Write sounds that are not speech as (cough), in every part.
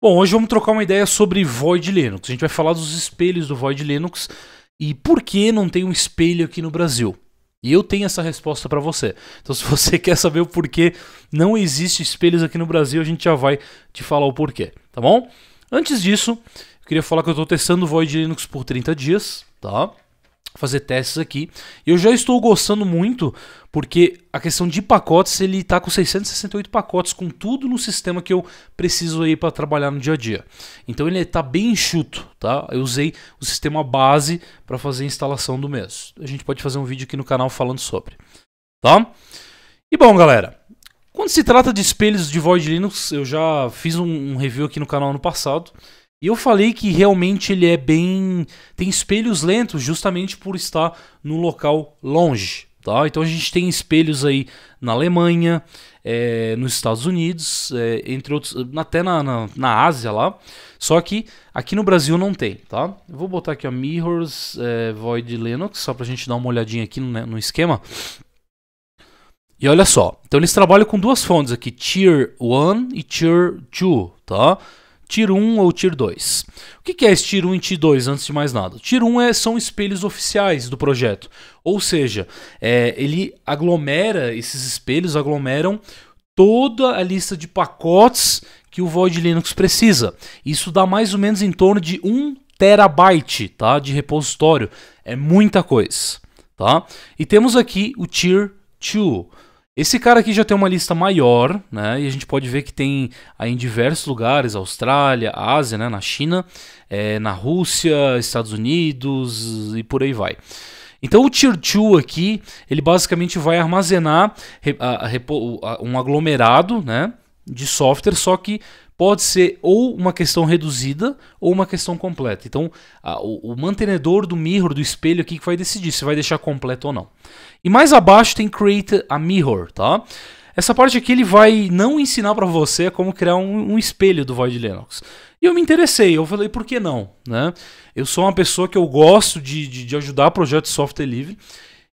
Bom, hoje vamos trocar uma ideia sobre Void Linux. A gente vai falar dos espelhos do Void Linux e por que não tem um espelho aqui no Brasil. E eu tenho essa resposta para você. Então, se você (laughs) quer saber o porquê não existe espelhos aqui no Brasil, a gente já vai te falar o porquê, tá bom? Antes disso, eu queria falar que eu estou testando o Void Linux por 30 dias, tá? fazer testes aqui. Eu já estou gostando muito, porque a questão de pacotes, ele está com 668 pacotes, com tudo no sistema que eu preciso aí para trabalhar no dia a dia. Então ele está bem enxuto, tá? Eu usei o sistema base para fazer a instalação do mesmo. A gente pode fazer um vídeo aqui no canal falando sobre, tá? E bom, galera, quando se trata de espelhos de Void Linux, eu já fiz um review aqui no canal ano passado. E eu falei que realmente ele é bem. tem espelhos lentos, justamente por estar num local longe. Tá? Então a gente tem espelhos aí na Alemanha, é, nos Estados Unidos, é, entre outros, até na, na, na, Ásia lá. Só que aqui no Brasil não tem, tá? Eu vou botar aqui a Mirrors é, Void Linux, só pra gente dar uma olhadinha aqui no, né, no esquema. E olha só, então eles trabalham com duas fontes aqui, Tier 1 e Tier 2, tá? Tier 1 ou Tier 2. O que é esse Tier 1 e Tier 2, antes de mais nada? Tier 1 é, são espelhos oficiais do projeto, ou seja, é, ele aglomera, esses espelhos aglomeram toda a lista de pacotes que o Void Linux precisa. Isso dá mais ou menos em torno de 1 terabyte tá, de repositório, é muita coisa. Tá? E temos aqui o Tier 2 esse cara aqui já tem uma lista maior, né? E a gente pode ver que tem aí em diversos lugares, Austrália, Ásia, né? na China, é, na Rússia, Estados Unidos e por aí vai. Então o Tier 2 aqui, ele basicamente vai armazenar um aglomerado né, de software, só que pode ser ou uma questão reduzida ou uma questão completa. Então, a, o, o, mantenedor do mirror, do espelho aqui, que vai decidir se vai deixar completo ou não. E mais abaixo tem create a mirror, tá? Essa parte aqui ele vai não ensinar para você como criar um, um, espelho do Void Linux. E eu me interessei, eu falei, por que não? Né? Eu sou uma pessoa que eu gosto de, de, de ajudar projetos de software livre.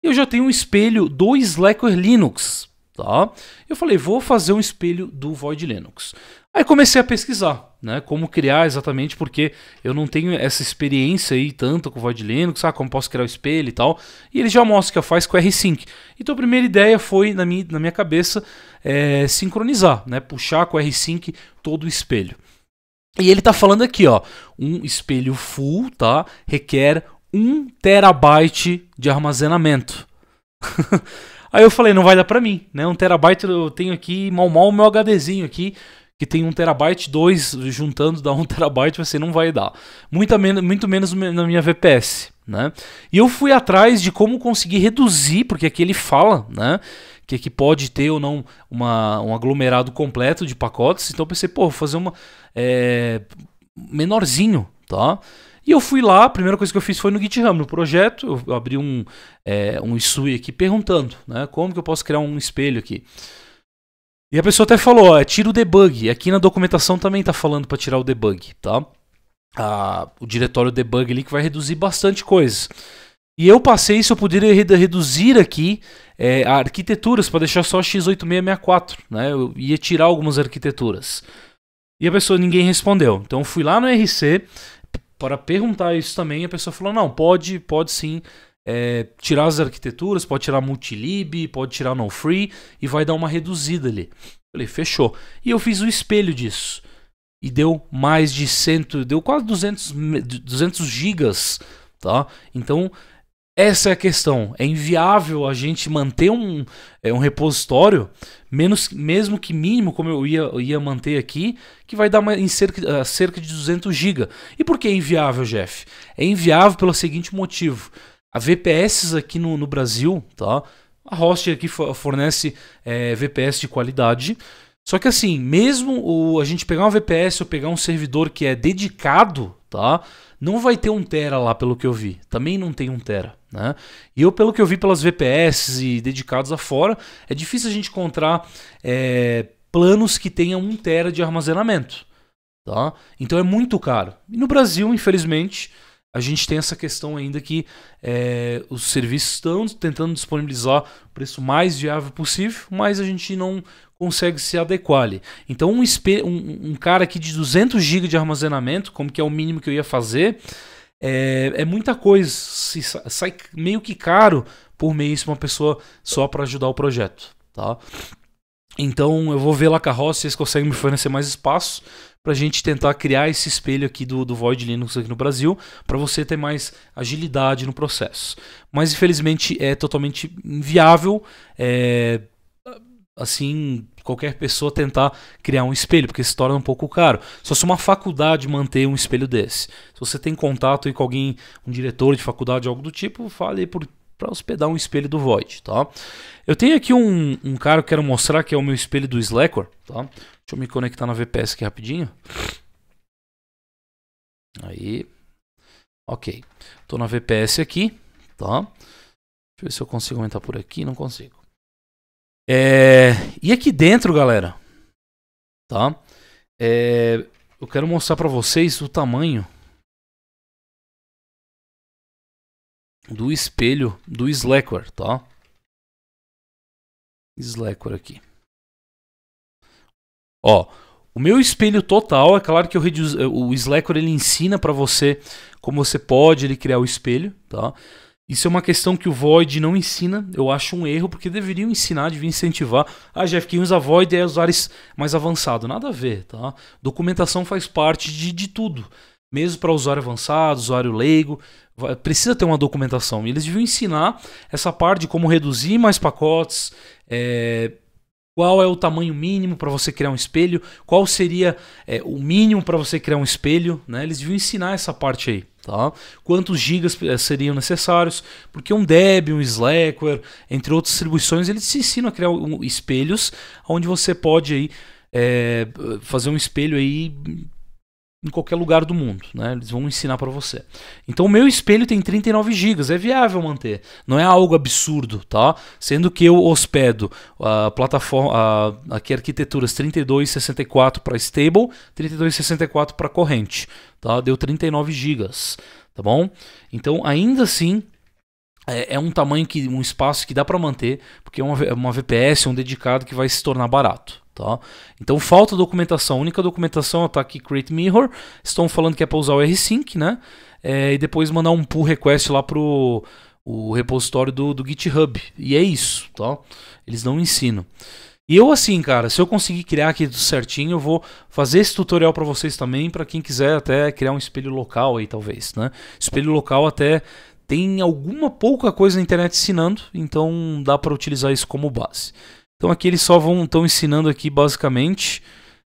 E eu já tenho um espelho do Slackware Linux, tá? Eu falei, vou fazer um espelho do Void Linux. Aí comecei a pesquisar, né? Como criar exatamente, porque eu não tenho essa experiência aí tanto com o Void Linux, sabe? Ah, como posso criar o espelho e tal. E ele já mostra o que eu faço com o R-Sync. Então a primeira ideia foi, na minha, na minha cabeça, é, sincronizar, né? Puxar com o R-Sync todo o espelho. E ele tá falando aqui, ó, um espelho full, tá? Requer 1 terabyte de armazenamento. (laughs) Aí eu falei, não vai dar pra mim, né? Um terabyte eu tenho aqui, mal mal o meu HDzinho aqui que tem 1 terabyte, 2 juntando dá 1 (laughs) terabyte, você não vai dar. Muito, men muito menos na minha VPS. Né? E eu fui atrás de como conseguir reduzir, porque aqui ele fala né, que aqui pode ter ou não uma, um aglomerado completo de pacotes. Então eu pensei, pô, vou fazer uma é, menorzinho, tá? E eu fui lá, a primeira coisa que eu fiz foi no GitHub, no projeto, eu abri um, é, um SUI aqui perguntando, né? Como que eu posso criar um espelho aqui? E a pessoa até falou, ó, é tira o debug. Aqui na documentação também tá falando para tirar o debug, tá? Ah, o diretório debug ali que vai reduzir bastante coisas. E eu passei isso eu poderia reduzir aqui é, arquiteturas para deixar só x8664, né? Eu ia tirar algumas arquiteturas. E a pessoa, ninguém respondeu. Então fui lá no RC para perguntar isso também. E a pessoa falou: não, pode, pode sim é, tirar as arquiteturas, pode tirar multilib, pode tirar no free e vai dar uma reduzida ali. Falei, fechou. E eu fiz o espelho disso. E deu mais de 100, deu quase 200, 200 gigas, tá? Então, essa é a questão. É inviável a gente manter um, é, um repositório, menos, mesmo que mínimo, como eu ia, ia manter aqui, que vai dar uma, em cerca, cerca de 200 GB. E por que é inviável, Jeff? É inviável pelo seguinte motivo. A VPS aqui no, no Brasil, tá? A Hostia aqui fornece é, VPS de qualidade. Só que assim, mesmo o, a gente pegar uma VPS ou pegar um servidor que é dedicado, tá? Não vai ter um tera lá, pelo que eu vi. Também não tem um tera, né? E eu, pelo que eu vi pelas VPS e dedicados afora, é difícil a gente encontrar é, planos que tenham um tera de armazenamento, tá? Então é muito caro. E no Brasil, infelizmente, a gente tem essa questão ainda que é, os serviços estão tentando disponibilizar o preço mais viável possível, mas a gente não consegue se adequar ali. Então, um, um, um cara aqui de 200 GB de armazenamento, como que é o mínimo que eu ia fazer, é, é muita coisa. Se, sai meio que caro por mês uma pessoa só para ajudar o projeto. Tá? Então, eu vou ver lá com a Ross se eles conseguem me fornecer mais espaço para a gente tentar criar esse espelho aqui do, do Void Linux aqui no Brasil, para você ter mais agilidade no processo. Mas infelizmente é totalmente inviável, é, assim, qualquer pessoa tentar criar um espelho, porque se torna um pouco caro. Só se uma faculdade manter um espelho desse. Se você tem contato aí com alguém, um diretor de faculdade, algo do tipo, fale por para hospedar um espelho do Void, tá? Eu tenho aqui um, um cara que eu quero mostrar que é o meu espelho do Slackware, tá? Deixa eu me conectar na VPS aqui rapidinho. Aí. Ok. Tô na VPS aqui, tá? Deixa eu ver se eu consigo aumentar por aqui, não consigo. É... E aqui dentro, galera, tá? É... Eu quero mostrar para vocês o tamanho do espelho do Slackware, tá? Slackware aqui. Ó, o meu espelho total, é claro que eh, o Slackware ele ensina para você como você pode ele criar o espelho, tá? Isso é uma questão que o Void não ensina, eu acho um erro, porque deveriam ensinar, deveriam incentivar. Ah, Jeff, quem usa Void é usar mais avançado. Nada a ver, tá? Documentação faz parte de, de tudo mesmo para usuário avançado, usuário leigo, precisa ter uma documentação. E eles deviam ensinar essa parte de como reduzir mais pacotes, é, qual é o tamanho mínimo para você criar um espelho, qual seria é, o mínimo para você criar um espelho, né? Eles deviam ensinar essa parte aí. Tá? Quantos gigas é, seriam necessários? Porque um Debian, um Slackware, entre outras distribuições, eles te ensinam a criar espelhos, onde você pode aí, é, fazer um espelho aí em qualquer lugar do mundo, né? Eles vão ensinar para você. Então o meu espelho tem 39 GB, é viável manter. Não é algo absurdo, tá? Sendo que eu hospedo a ah, plataforma, a, ah, aqui arquiteturas 3264 para stable, 3264 para corrente, tá? Deu 39 GB, tá bom? Então ainda assim é, é, um tamanho que um espaço que dá para manter, porque é uma, é uma VPS, um dedicado que vai se tornar barato. Tá? Então falta documentação. A única documentação está aqui Create Mirror. Estão falando que é para usar o rsync, né? É, e depois mandar um pull request lá pro o repositório do, do GitHub. E é isso, tá? Eles não ensinam. E eu assim, cara, se eu conseguir criar aqui tudo certinho, eu vou fazer esse tutorial para vocês também, para quem quiser até criar um espelho local aí, talvez, né? Espelho local até tem alguma pouca coisa na internet ensinando, então dá para utilizar isso como base. Então aqui eles só vão estão ensinando aqui basicamente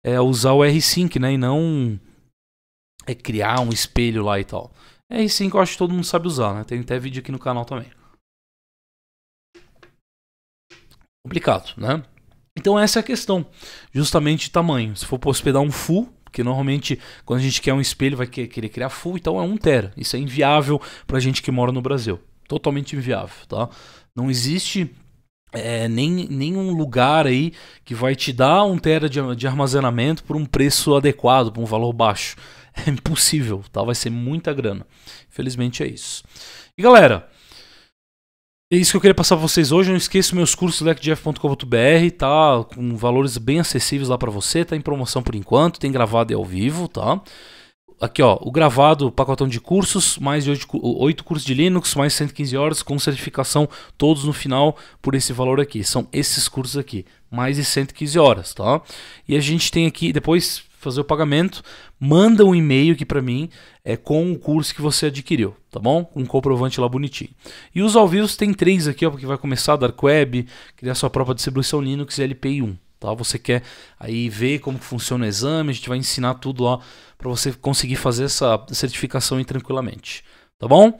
é, usar o R5, né, e não é criar um espelho lá e tal. r sync eu acho que todo mundo sabe usar, né? Tem até vídeo aqui no canal também. Complicado, né? Então essa é a questão, justamente tamanho. Se for para hospedar um full, porque normalmente, quando a gente quer um espelho, vai querer criar full, então é 1 tera. Isso é inviável para gente que mora no Brasil. Totalmente inviável, tá? Não existe é, nem, nenhum lugar aí que vai te dar um tera de, de armazenamento por um preço adequado, por um valor baixo. É impossível, tá? Vai ser muita grana. Infelizmente é isso. E galera, é isso que eu queria passar pra vocês hoje. Não esqueça meus cursos lecjeff.com.br, tá? Com valores bem acessíveis lá para você. Tá em promoção por enquanto, tem gravado e ao vivo, tá? Aqui, ó, o gravado, pacotão de cursos, mais de 8, 8 cursos de Linux, mais 115 horas, com certificação, todos no final, por esse valor aqui. São esses cursos aqui, mais de 115 horas, tá? E a gente tem aqui, depois fazer o pagamento, manda um e-mail aqui para mim é, com o curso que você adquiriu, tá bom? Um comprovante lá bonitinho. E os ao vivo tem três aqui, ó, porque vai começar Dark Web, criar sua própria distribuição Linux e LPI 1. Tá? Você quer aí ver como funciona o exame, a gente vai ensinar tudo lá para você conseguir fazer essa certificação tranquilamente, tá bom?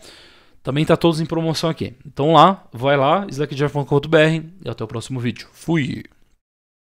Também tá todos em promoção aqui. Então lá, vai lá, slackjaff.com.br e até o próximo vídeo. Fui!